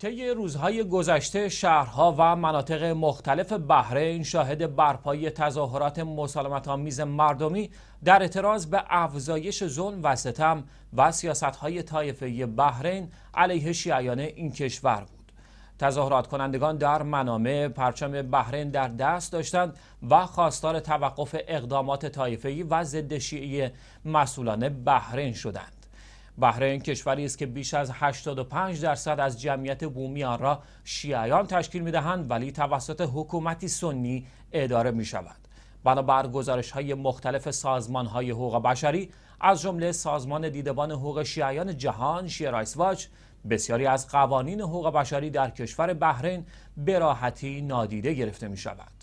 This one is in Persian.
طی روزهای گذشته شهرها و مناطق مختلف بحرین شاهد برپایی تظاهرات مسالمت آمیز مردمی در اعتراض به افزایش ظلم و ستم و سیاستهای طایفه بحرین علیه شیعیان این کشور بود. تظاهرات کنندگان در منامه پرچم بحرین در دست داشتند و خواستار توقف اقدامات طایفه‌ای و ضد شیعه مسئولان بحرین شدند. بحرین کشوری است که بیش از 85 درصد از جمعیت بومی آن را شیعیان تشکیل می‌دهند، ولی توسط حکومتی سنی اداره می شود. بنابر گزارش های مختلف سازمان های حقوق بشری از جمله سازمان دیدبان حقوق شیعیان جهان شیرایس واچ بسیاری از قوانین حقوق بشری در کشور بحرین به راحتی نادیده گرفته می شود.